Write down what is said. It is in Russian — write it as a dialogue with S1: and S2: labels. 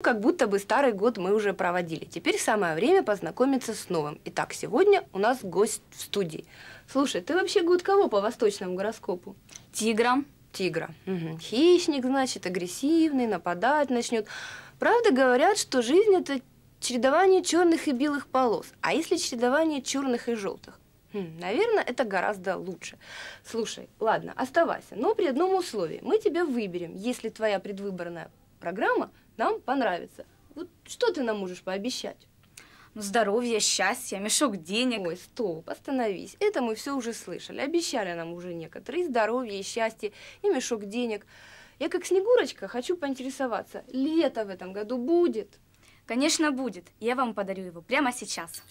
S1: Как будто бы старый год мы уже проводили. Теперь самое время познакомиться с новым. Итак, сегодня у нас гость в студии. Слушай, ты вообще год кого по восточному гороскопу? Тигром. Тигра. Угу. Хищник, значит, агрессивный, нападать начнет. Правда, говорят, что жизнь это чередование черных и белых полос. А если чередование черных и желтых? Хм, наверное, это гораздо лучше. Слушай, ладно, оставайся, но при одном условии. Мы тебя выберем, если твоя предвыборная программа нам понравится. Вот что ты нам можешь пообещать? Ну, здоровье, счастье, мешок денег. Ой, стоп, остановись. Это мы все уже слышали. Обещали нам уже некоторые. здоровье, счастье, и мешок денег. Я как Снегурочка хочу поинтересоваться, лето в этом году будет? Конечно, будет. Я вам подарю его прямо сейчас.